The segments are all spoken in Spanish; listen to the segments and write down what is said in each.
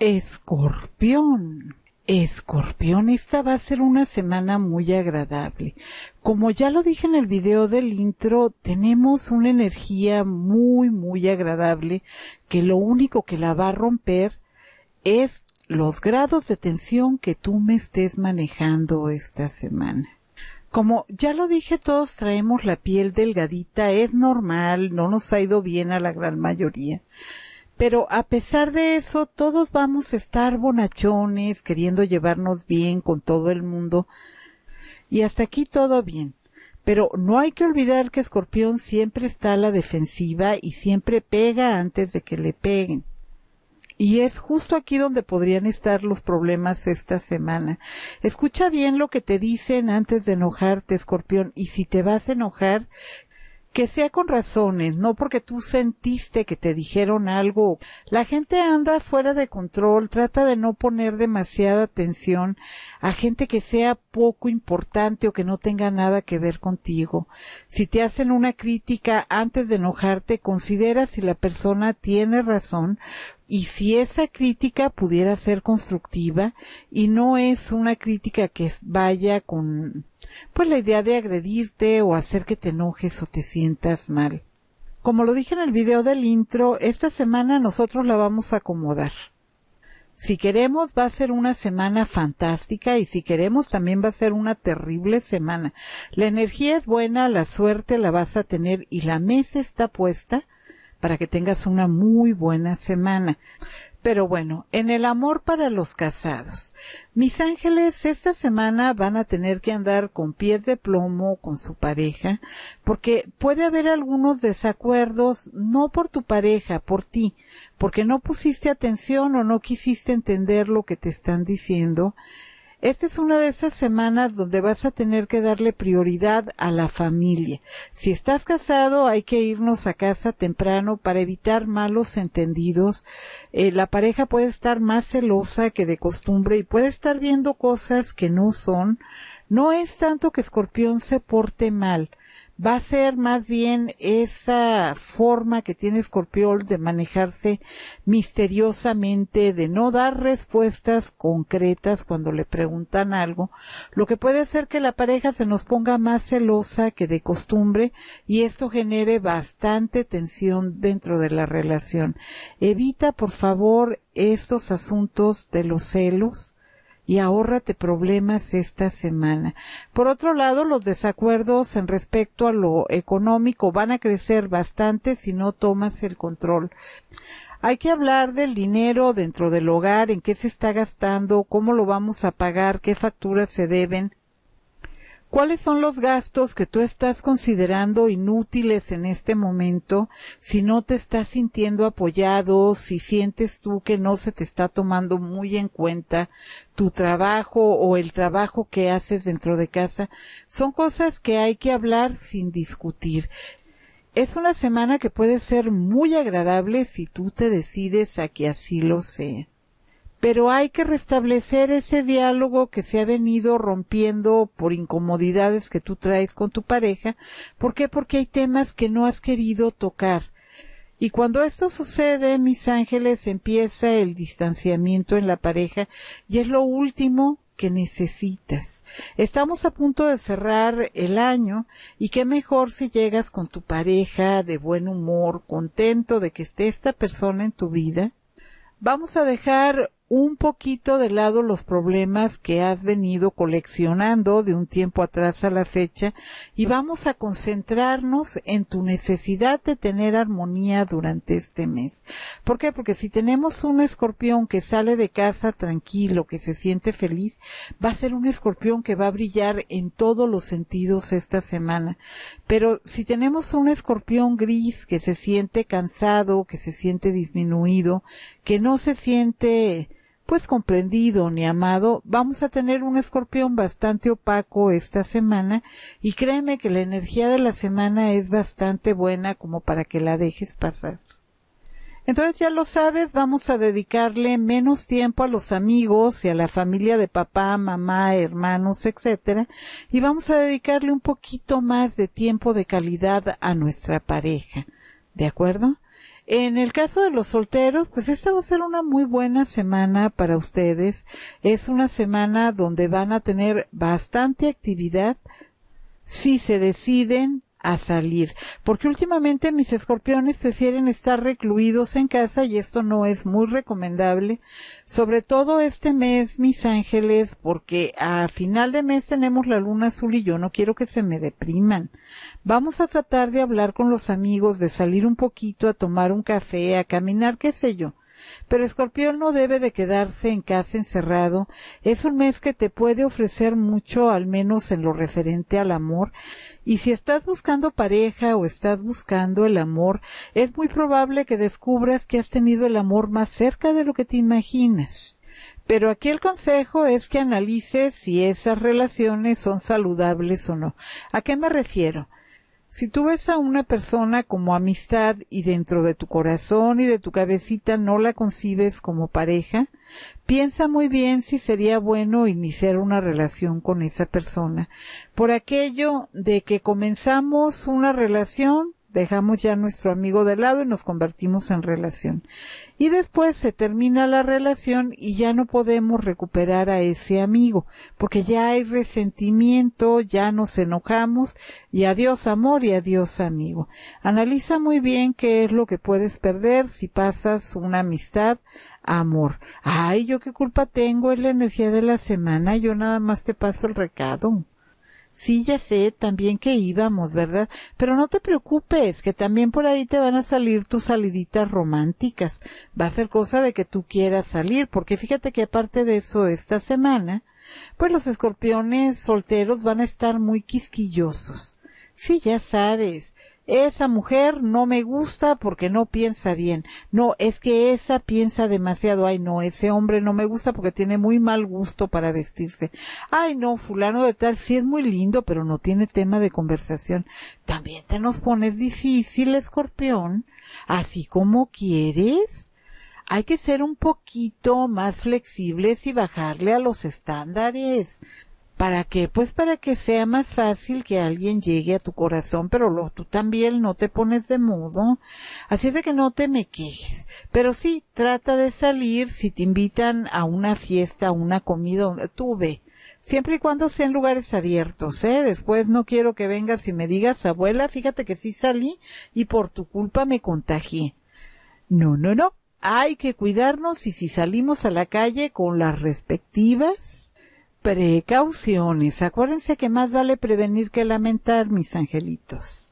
Escorpión. Escorpión, esta va a ser una semana muy agradable. Como ya lo dije en el video del intro, tenemos una energía muy, muy agradable que lo único que la va a romper es los grados de tensión que tú me estés manejando esta semana. Como ya lo dije, todos traemos la piel delgadita, es normal, no nos ha ido bien a la gran mayoría. Pero a pesar de eso, todos vamos a estar bonachones, queriendo llevarnos bien con todo el mundo. Y hasta aquí todo bien. Pero no hay que olvidar que Escorpión siempre está a la defensiva y siempre pega antes de que le peguen. Y es justo aquí donde podrían estar los problemas esta semana. Escucha bien lo que te dicen antes de enojarte, escorpión, y si te vas a enojar, que sea con razones, no porque tú sentiste que te dijeron algo. La gente anda fuera de control, trata de no poner demasiada atención a gente que sea poco importante o que no tenga nada que ver contigo. Si te hacen una crítica antes de enojarte, considera si la persona tiene razón, y si esa crítica pudiera ser constructiva y no es una crítica que vaya con pues la idea de agredirte o hacer que te enojes o te sientas mal. Como lo dije en el video del intro, esta semana nosotros la vamos a acomodar. Si queremos va a ser una semana fantástica y si queremos también va a ser una terrible semana. La energía es buena, la suerte la vas a tener y la mesa está puesta para que tengas una muy buena semana. Pero bueno, en el amor para los casados. Mis ángeles esta semana van a tener que andar con pies de plomo con su pareja, porque puede haber algunos desacuerdos, no por tu pareja, por ti, porque no pusiste atención o no quisiste entender lo que te están diciendo esta es una de esas semanas donde vas a tener que darle prioridad a la familia. Si estás casado, hay que irnos a casa temprano para evitar malos entendidos. Eh, la pareja puede estar más celosa que de costumbre y puede estar viendo cosas que no son. No es tanto que Escorpión se porte mal, va a ser más bien esa forma que tiene Escorpión de manejarse misteriosamente, de no dar respuestas concretas cuando le preguntan algo, lo que puede hacer que la pareja se nos ponga más celosa que de costumbre y esto genere bastante tensión dentro de la relación. Evita, por favor, estos asuntos de los celos y ahórrate problemas esta semana. Por otro lado, los desacuerdos en respecto a lo económico van a crecer bastante si no tomas el control. Hay que hablar del dinero dentro del hogar, en qué se está gastando, cómo lo vamos a pagar, qué facturas se deben, ¿Cuáles son los gastos que tú estás considerando inútiles en este momento si no te estás sintiendo apoyado, si sientes tú que no se te está tomando muy en cuenta tu trabajo o el trabajo que haces dentro de casa? Son cosas que hay que hablar sin discutir. Es una semana que puede ser muy agradable si tú te decides a que así lo sea pero hay que restablecer ese diálogo que se ha venido rompiendo por incomodidades que tú traes con tu pareja. ¿Por qué? Porque hay temas que no has querido tocar. Y cuando esto sucede, mis ángeles, empieza el distanciamiento en la pareja y es lo último que necesitas. Estamos a punto de cerrar el año y qué mejor si llegas con tu pareja de buen humor, contento de que esté esta persona en tu vida. Vamos a dejar un poquito de lado los problemas que has venido coleccionando de un tiempo atrás a la fecha y vamos a concentrarnos en tu necesidad de tener armonía durante este mes. ¿Por qué? Porque si tenemos un escorpión que sale de casa tranquilo, que se siente feliz, va a ser un escorpión que va a brillar en todos los sentidos esta semana. Pero si tenemos un escorpión gris que se siente cansado, que se siente disminuido, que no se siente pues comprendido ni amado, vamos a tener un escorpión bastante opaco esta semana y créeme que la energía de la semana es bastante buena como para que la dejes pasar. Entonces ya lo sabes, vamos a dedicarle menos tiempo a los amigos y a la familia de papá, mamá, hermanos, etcétera, y vamos a dedicarle un poquito más de tiempo de calidad a nuestra pareja. ¿De acuerdo? En el caso de los solteros, pues esta va a ser una muy buena semana para ustedes. Es una semana donde van a tener bastante actividad si se deciden a salir. Porque últimamente mis escorpiones prefieren estar recluidos en casa y esto no es muy recomendable. Sobre todo este mes, mis ángeles, porque a final de mes tenemos la luna azul y yo no quiero que se me depriman. Vamos a tratar de hablar con los amigos, de salir un poquito a tomar un café, a caminar, qué sé yo. Pero Escorpión no debe de quedarse en casa encerrado. Es un mes que te puede ofrecer mucho, al menos en lo referente al amor. Y si estás buscando pareja o estás buscando el amor, es muy probable que descubras que has tenido el amor más cerca de lo que te imaginas. Pero aquí el consejo es que analices si esas relaciones son saludables o no. ¿A qué me refiero? Si tú ves a una persona como amistad y dentro de tu corazón y de tu cabecita no la concibes como pareja, piensa muy bien si sería bueno iniciar una relación con esa persona. Por aquello de que comenzamos una relación Dejamos ya nuestro amigo de lado y nos convertimos en relación. Y después se termina la relación y ya no podemos recuperar a ese amigo, porque ya hay resentimiento, ya nos enojamos y adiós amor y adiós amigo. Analiza muy bien qué es lo que puedes perder si pasas una amistad amor. Ay, yo qué culpa tengo, es la energía de la semana, yo nada más te paso el recado sí, ya sé también que íbamos, ¿verdad? Pero no te preocupes, que también por ahí te van a salir tus saliditas románticas. Va a ser cosa de que tú quieras salir, porque fíjate que aparte de eso, esta semana, pues los escorpiones solteros van a estar muy quisquillosos. Sí, ya sabes, esa mujer no me gusta porque no piensa bien. No, es que esa piensa demasiado. Ay, no, ese hombre no me gusta porque tiene muy mal gusto para vestirse. Ay, no, fulano de tal sí es muy lindo, pero no tiene tema de conversación. También te nos pones difícil, escorpión. Así como quieres hay que ser un poquito más flexibles y bajarle a los estándares. ¿Para qué? Pues para que sea más fácil que alguien llegue a tu corazón, pero tú también no te pones de modo, Así es de que no te me quejes. Pero sí, trata de salir si te invitan a una fiesta, a una comida, tú ve. Siempre y cuando sean lugares abiertos, ¿eh? Después no quiero que vengas y me digas, abuela, fíjate que sí salí y por tu culpa me contagié. No, no, no. Hay que cuidarnos y si salimos a la calle con las respectivas precauciones. Acuérdense que más vale prevenir que lamentar, mis angelitos.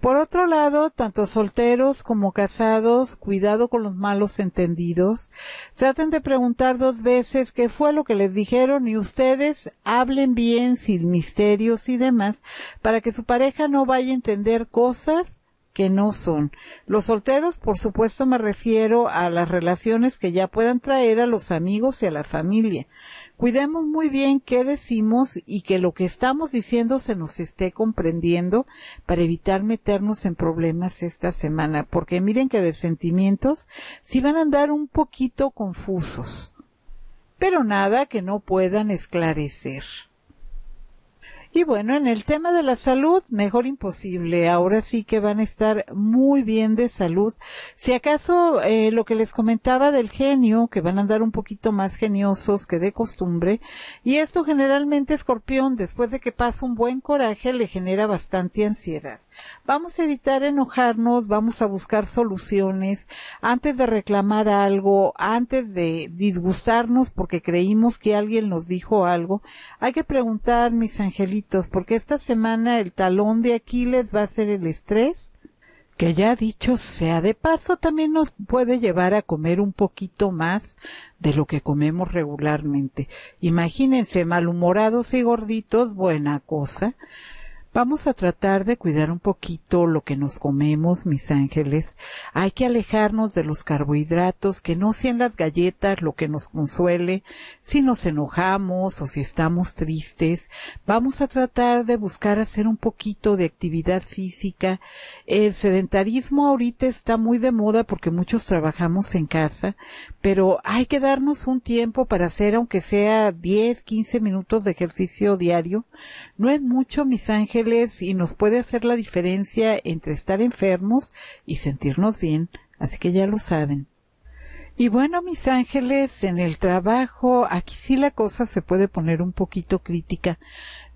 Por otro lado, tanto solteros como casados, cuidado con los malos entendidos. Traten de preguntar dos veces qué fue lo que les dijeron y ustedes hablen bien sin misterios y demás para que su pareja no vaya a entender cosas que no son. Los solteros, por supuesto, me refiero a las relaciones que ya puedan traer a los amigos y a la familia cuidemos muy bien qué decimos y que lo que estamos diciendo se nos esté comprendiendo para evitar meternos en problemas esta semana, porque miren que de sentimientos sí van a andar un poquito confusos, pero nada que no puedan esclarecer. Y bueno, en el tema de la salud, mejor imposible. Ahora sí que van a estar muy bien de salud. Si acaso eh, lo que les comentaba del genio, que van a andar un poquito más geniosos que de costumbre. Y esto generalmente escorpión, después de que pasa un buen coraje, le genera bastante ansiedad. Vamos a evitar enojarnos, vamos a buscar soluciones antes de reclamar algo, antes de disgustarnos porque creímos que alguien nos dijo algo. Hay que preguntar, mis angelitos, porque esta semana el talón de Aquiles va a ser el estrés que ya dicho sea de paso, también nos puede llevar a comer un poquito más de lo que comemos regularmente. Imagínense, malhumorados y gorditos, buena cosa. Vamos a tratar de cuidar un poquito lo que nos comemos, mis ángeles. Hay que alejarnos de los carbohidratos, que no sean las galletas lo que nos consuele. Si nos enojamos o si estamos tristes, vamos a tratar de buscar hacer un poquito de actividad física. El sedentarismo ahorita está muy de moda porque muchos trabajamos en casa, pero hay que darnos un tiempo para hacer aunque sea 10, 15 minutos de ejercicio diario. No es mucho, mis ángeles y nos puede hacer la diferencia entre estar enfermos y sentirnos bien. Así que ya lo saben. Y bueno, mis ángeles, en el trabajo, aquí sí la cosa se puede poner un poquito crítica.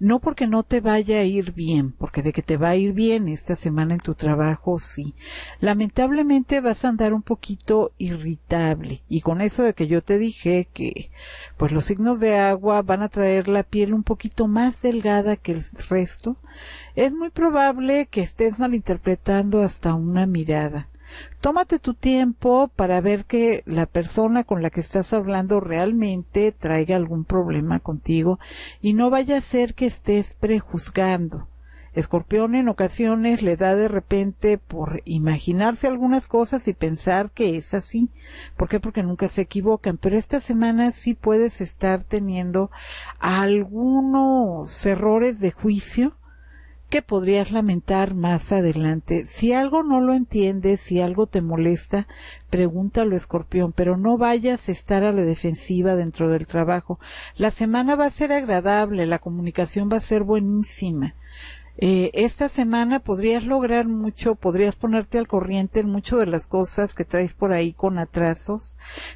No porque no te vaya a ir bien, porque de que te va a ir bien esta semana en tu trabajo, sí. Lamentablemente vas a andar un poquito irritable. Y con eso de que yo te dije que, pues los signos de agua van a traer la piel un poquito más delgada que el resto, es muy probable que estés malinterpretando hasta una mirada Tómate tu tiempo para ver que la persona con la que estás hablando realmente traiga algún problema contigo y no vaya a ser que estés prejuzgando. Escorpión en ocasiones le da de repente por imaginarse algunas cosas y pensar que es así. ¿Por qué? Porque nunca se equivocan. Pero esta semana sí puedes estar teniendo algunos errores de juicio que podrías lamentar más adelante. Si algo no lo entiendes, si algo te molesta, pregúntalo, escorpión, pero no vayas a estar a la defensiva dentro del trabajo. La semana va a ser agradable, la comunicación va a ser buenísima. Eh, esta semana podrías lograr mucho, podrías ponerte al corriente en mucho de las cosas que traes por ahí con atrasos,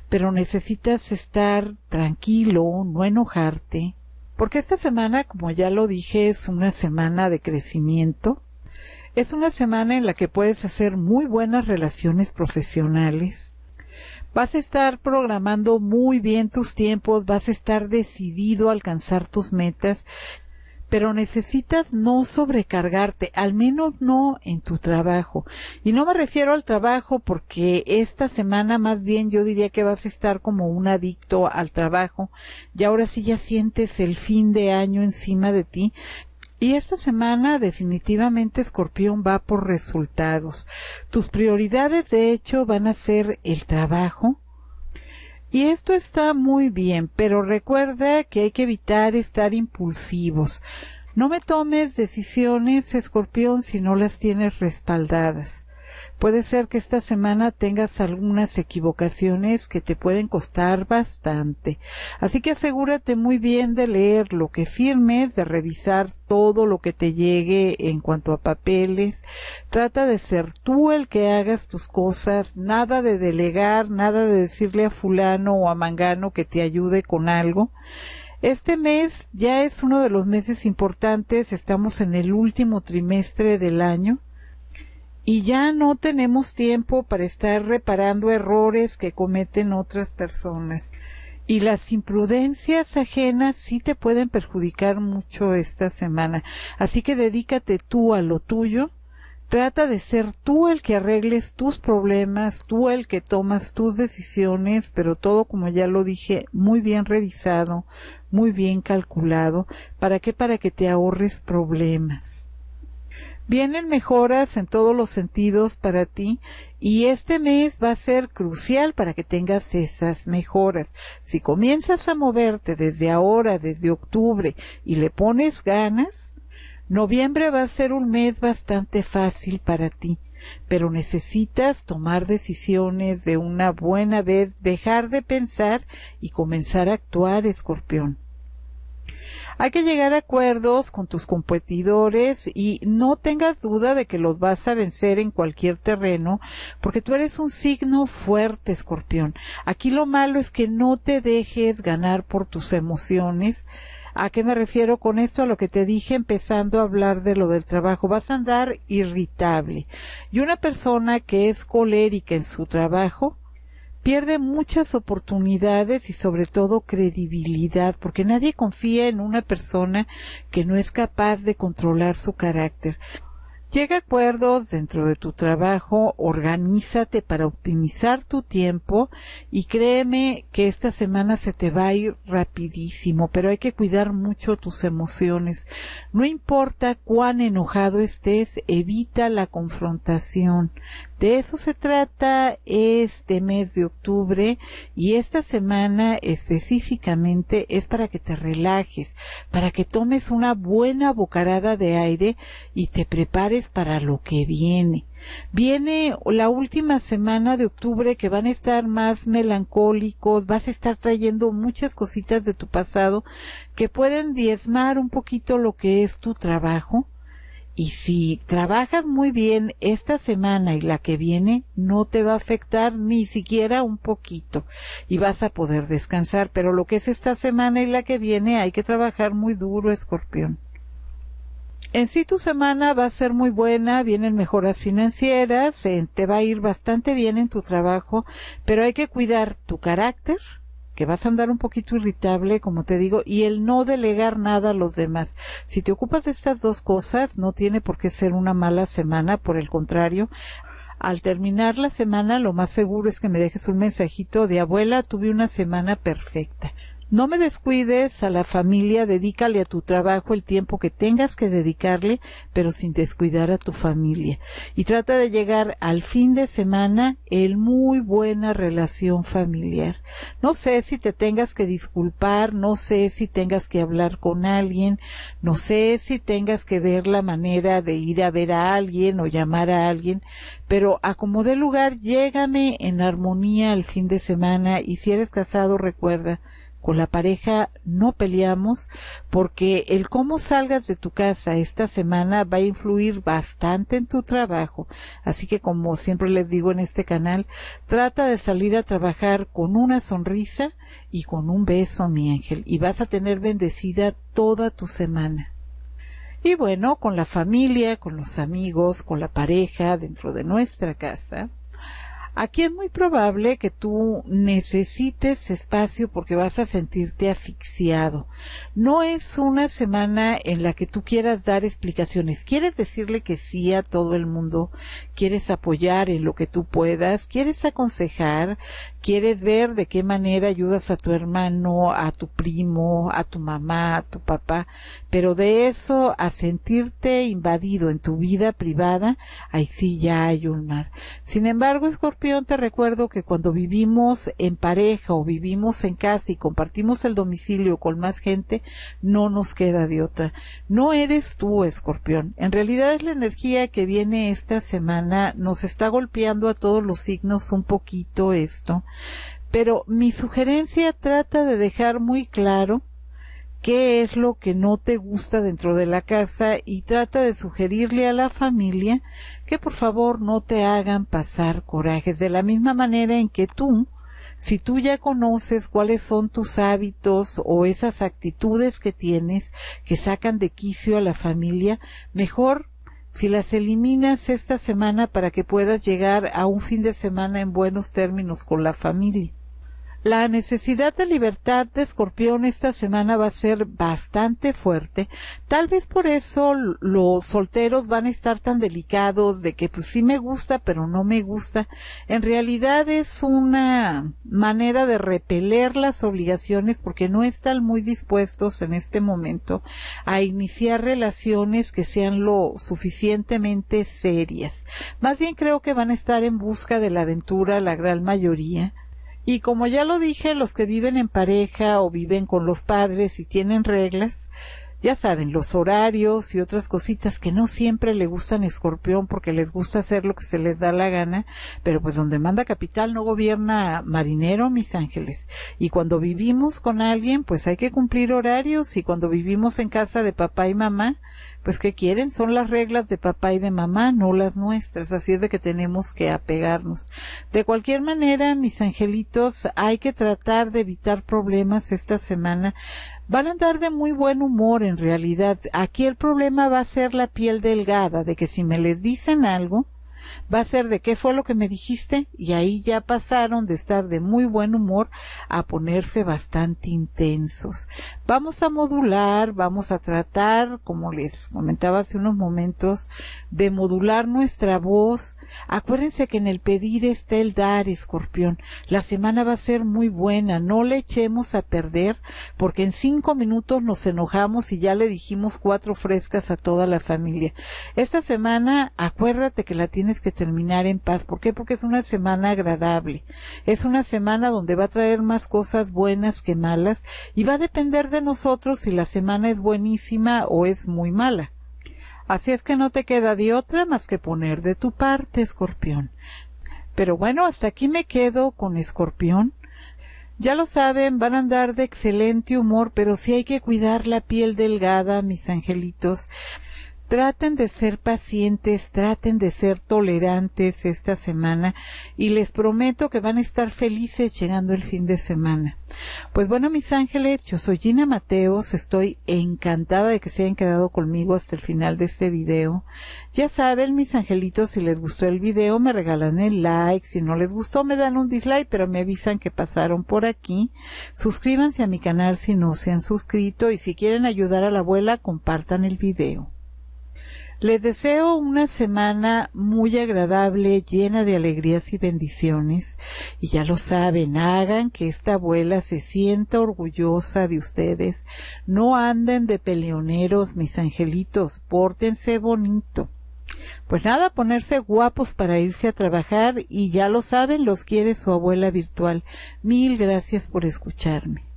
pero necesitas estar tranquilo, no enojarte, porque esta semana, como ya lo dije, es una semana de crecimiento. Es una semana en la que puedes hacer muy buenas relaciones profesionales. Vas a estar programando muy bien tus tiempos, vas a estar decidido a alcanzar tus metas pero necesitas no sobrecargarte, al menos no en tu trabajo. Y no me refiero al trabajo porque esta semana más bien yo diría que vas a estar como un adicto al trabajo y ahora sí ya sientes el fin de año encima de ti. Y esta semana definitivamente Escorpión va por resultados. Tus prioridades de hecho van a ser el trabajo, y esto está muy bien, pero recuerda que hay que evitar estar impulsivos. No me tomes decisiones, escorpión, si no las tienes respaldadas. Puede ser que esta semana tengas algunas equivocaciones que te pueden costar bastante. Así que asegúrate muy bien de leer lo que firmes, de revisar todo lo que te llegue en cuanto a papeles. Trata de ser tú el que hagas tus cosas, nada de delegar, nada de decirle a fulano o a mangano que te ayude con algo. Este mes ya es uno de los meses importantes, estamos en el último trimestre del año y ya no tenemos tiempo para estar reparando errores que cometen otras personas. Y las imprudencias ajenas sí te pueden perjudicar mucho esta semana. Así que dedícate tú a lo tuyo. Trata de ser tú el que arregles tus problemas, tú el que tomas tus decisiones, pero todo, como ya lo dije, muy bien revisado, muy bien calculado. ¿Para qué? Para que te ahorres problemas. Vienen mejoras en todos los sentidos para ti y este mes va a ser crucial para que tengas esas mejoras. Si comienzas a moverte desde ahora, desde octubre, y le pones ganas, noviembre va a ser un mes bastante fácil para ti pero necesitas tomar decisiones de una buena vez, dejar de pensar y comenzar a actuar, escorpión. Hay que llegar a acuerdos con tus competidores y no tengas duda de que los vas a vencer en cualquier terreno, porque tú eres un signo fuerte, escorpión. Aquí lo malo es que no te dejes ganar por tus emociones. ¿A qué me refiero con esto? A lo que te dije empezando a hablar de lo del trabajo. Vas a andar irritable. Y una persona que es colérica en su trabajo, pierde muchas oportunidades y sobre todo credibilidad, porque nadie confía en una persona que no es capaz de controlar su carácter. Llega a acuerdos dentro de tu trabajo, organízate para optimizar tu tiempo y créeme que esta semana se te va a ir rapidísimo, pero hay que cuidar mucho tus emociones. No importa cuán enojado estés, evita la confrontación. De eso se trata este mes de octubre y esta semana específicamente es para que te relajes, para que tomes una buena bocarada de aire y te prepares para lo que viene. Viene la última semana de octubre que van a estar más melancólicos, vas a estar trayendo muchas cositas de tu pasado que pueden diezmar un poquito lo que es tu trabajo y si trabajas muy bien esta semana y la que viene, no te va a afectar ni siquiera un poquito y vas a poder descansar. Pero lo que es esta semana y la que viene, hay que trabajar muy duro, escorpión. En sí tu semana va a ser muy buena, vienen mejoras financieras, te va a ir bastante bien en tu trabajo, pero hay que cuidar tu carácter, que vas a andar un poquito irritable, como te digo, y el no delegar nada a los demás. Si te ocupas de estas dos cosas, no tiene por qué ser una mala semana, por el contrario, al terminar la semana lo más seguro es que me dejes un mensajito de abuela, tuve una semana perfecta. No me descuides a la familia, dedícale a tu trabajo el tiempo que tengas que dedicarle, pero sin descuidar a tu familia. Y trata de llegar al fin de semana en muy buena relación familiar. No sé si te tengas que disculpar, no sé si tengas que hablar con alguien, no sé si tengas que ver la manera de ir a ver a alguien o llamar a alguien, pero a como lugar, llégame en armonía al fin de semana y si eres casado, recuerda, con la pareja no peleamos porque el cómo salgas de tu casa esta semana va a influir bastante en tu trabajo. Así que como siempre les digo en este canal, trata de salir a trabajar con una sonrisa y con un beso, mi ángel, y vas a tener bendecida toda tu semana. Y bueno, con la familia, con los amigos, con la pareja, dentro de nuestra casa, Aquí es muy probable que tú necesites espacio porque vas a sentirte asfixiado. No es una semana en la que tú quieras dar explicaciones. Quieres decirle que sí a todo el mundo, quieres apoyar en lo que tú puedas, quieres aconsejar, quieres ver de qué manera ayudas a tu hermano, a tu primo, a tu mamá, a tu papá, pero de eso a sentirte invadido en tu vida privada, ahí sí ya hay un mar. Sin embargo, escorpión, te recuerdo que cuando vivimos en pareja o vivimos en casa y compartimos el domicilio con más gente, no nos queda de otra. No eres tú, escorpión. En realidad es la energía que viene esta semana, nos está golpeando a todos los signos un poquito esto pero mi sugerencia trata de dejar muy claro qué es lo que no te gusta dentro de la casa y trata de sugerirle a la familia que por favor no te hagan pasar corajes de la misma manera en que tú si tú ya conoces cuáles son tus hábitos o esas actitudes que tienes que sacan de quicio a la familia, mejor si las eliminas esta semana para que puedas llegar a un fin de semana en buenos términos con la familia. La necesidad de libertad de Escorpión esta semana va a ser bastante fuerte. Tal vez por eso los solteros van a estar tan delicados de que pues sí me gusta, pero no me gusta. En realidad es una manera de repeler las obligaciones porque no están muy dispuestos en este momento a iniciar relaciones que sean lo suficientemente serias. Más bien creo que van a estar en busca de la aventura la gran mayoría y como ya lo dije, los que viven en pareja o viven con los padres y tienen reglas, ya saben, los horarios y otras cositas que no siempre le gustan a Escorpión porque les gusta hacer lo que se les da la gana, pero pues donde manda capital no gobierna marinero, mis ángeles. Y cuando vivimos con alguien, pues hay que cumplir horarios y cuando vivimos en casa de papá y mamá, pues que quieren? Son las reglas de papá y de mamá, no las nuestras. Así es de que tenemos que apegarnos. De cualquier manera, mis angelitos, hay que tratar de evitar problemas esta semana van a andar de muy buen humor en realidad. Aquí el problema va a ser la piel delgada, de que si me les dicen algo, va a ser de qué fue lo que me dijiste y ahí ya pasaron de estar de muy buen humor a ponerse bastante intensos. Vamos a modular, vamos a tratar, como les comentaba hace unos momentos, de modular nuestra voz. Acuérdense que en el pedir está el dar, escorpión. La semana va a ser muy buena, no le echemos a perder porque en cinco minutos nos enojamos y ya le dijimos cuatro frescas a toda la familia. Esta semana acuérdate que la tienes que terminar en paz. ¿Por qué? Porque es una semana agradable. Es una semana donde va a traer más cosas buenas que malas y va a depender de nosotros si la semana es buenísima o es muy mala. Así es que no te queda de otra más que poner de tu parte, escorpión. Pero bueno, hasta aquí me quedo con escorpión. Ya lo saben, van a andar de excelente humor, pero sí hay que cuidar la piel delgada, mis angelitos traten de ser pacientes, traten de ser tolerantes esta semana y les prometo que van a estar felices llegando el fin de semana. Pues bueno, mis ángeles, yo soy Gina Mateos, estoy encantada de que se hayan quedado conmigo hasta el final de este video. Ya saben, mis angelitos, si les gustó el video me regalan el like, si no les gustó me dan un dislike, pero me avisan que pasaron por aquí. Suscríbanse a mi canal si no se han suscrito y si quieren ayudar a la abuela, compartan el video. Les deseo una semana muy agradable, llena de alegrías y bendiciones. Y ya lo saben, hagan que esta abuela se sienta orgullosa de ustedes. No anden de peleoneros, mis angelitos, pórtense bonito. Pues nada, ponerse guapos para irse a trabajar y ya lo saben, los quiere su abuela virtual. Mil gracias por escucharme.